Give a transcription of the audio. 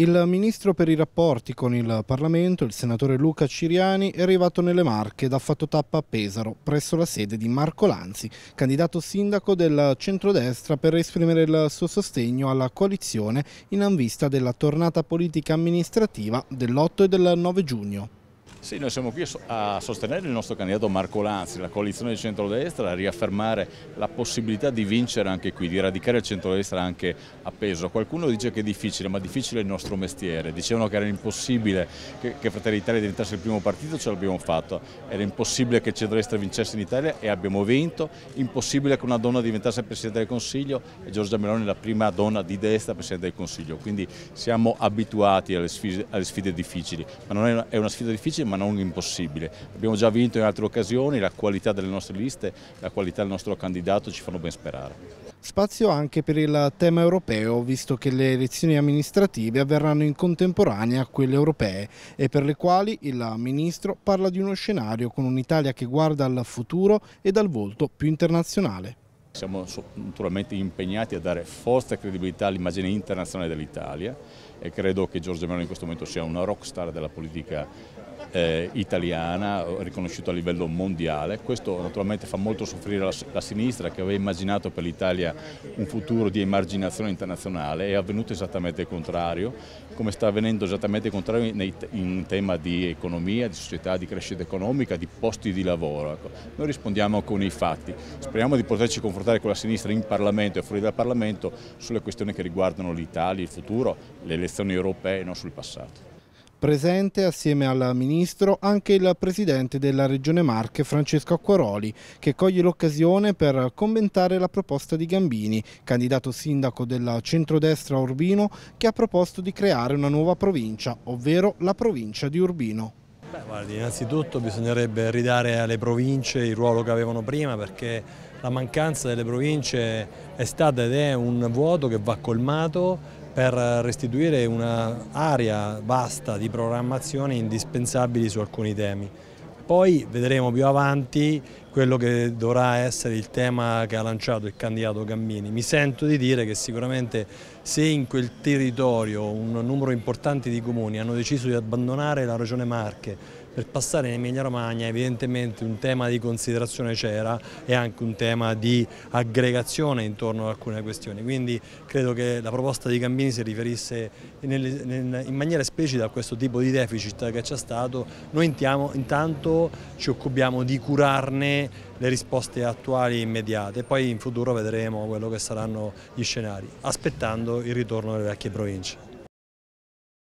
Il ministro per i rapporti con il Parlamento, il senatore Luca Ciriani, è arrivato nelle Marche ed ha fatto tappa a Pesaro, presso la sede di Marco Lanzi, candidato sindaco del centrodestra per esprimere il suo sostegno alla coalizione in vista della tornata politica amministrativa dell'8 e del 9 giugno. Sì, noi siamo qui a sostenere il nostro candidato Marco Lanzi, la coalizione di centrodestra, a riaffermare la possibilità di vincere anche qui, di radicare il centrodestra anche a peso. Qualcuno dice che è difficile, ma difficile è il nostro mestiere. Dicevano che era impossibile che, che Fratelli d'Italia diventasse il primo partito, ce l'abbiamo fatto. Era impossibile che il centrodestra vincesse in Italia e abbiamo vinto. Impossibile che una donna diventasse Presidente del Consiglio e Giorgia Meloni è la prima donna di destra Presidente del Consiglio. Quindi siamo abituati alle sfide, alle sfide difficili, ma non è una, è una sfida difficile, ma non impossibile. Abbiamo già vinto in altre occasioni, la qualità delle nostre liste, la qualità del nostro candidato ci fanno ben sperare. Spazio anche per il tema europeo, visto che le elezioni amministrative avverranno in contemporanea a quelle europee e per le quali il Ministro parla di uno scenario con un'Italia che guarda al futuro e dal volto più internazionale. Siamo naturalmente impegnati a dare forza e credibilità all'immagine internazionale dell'Italia e credo che Giorgio Meloni in questo momento sia una rockstar della politica eh, italiana, riconosciuto a livello mondiale. Questo naturalmente fa molto soffrire la, la sinistra che aveva immaginato per l'Italia un futuro di emarginazione internazionale, è avvenuto esattamente il contrario, come sta avvenendo esattamente il contrario in, in tema di economia, di società, di crescita economica, di posti di lavoro. Ecco. Noi rispondiamo con i fatti, speriamo di poterci confrontare con la sinistra in Parlamento e fuori dal Parlamento sulle questioni che riguardano l'Italia, il futuro, le elezioni europee e non sul passato. Presente assieme al Ministro anche il Presidente della Regione Marche Francesco Acquaroli che coglie l'occasione per commentare la proposta di Gambini, candidato sindaco del centrodestra Urbino che ha proposto di creare una nuova provincia, ovvero la provincia di Urbino. Beh, guardi, innanzitutto bisognerebbe ridare alle province il ruolo che avevano prima perché la mancanza delle province è stata ed è un vuoto che va colmato per restituire un'area vasta di programmazione indispensabili su alcuni temi. Poi vedremo più avanti quello che dovrà essere il tema che ha lanciato il candidato Gammini. Mi sento di dire che sicuramente se in quel territorio un numero importante di comuni hanno deciso di abbandonare la regione Marche per passare in Emilia Romagna evidentemente un tema di considerazione c'era e anche un tema di aggregazione intorno ad alcune questioni, quindi credo che la proposta di Gambini si riferisse in maniera esplicita a questo tipo di deficit che c'è stato, noi intanto ci occupiamo di curarne le risposte attuali immediate, poi in futuro vedremo quello che saranno gli scenari, aspettando il ritorno delle vecchie province.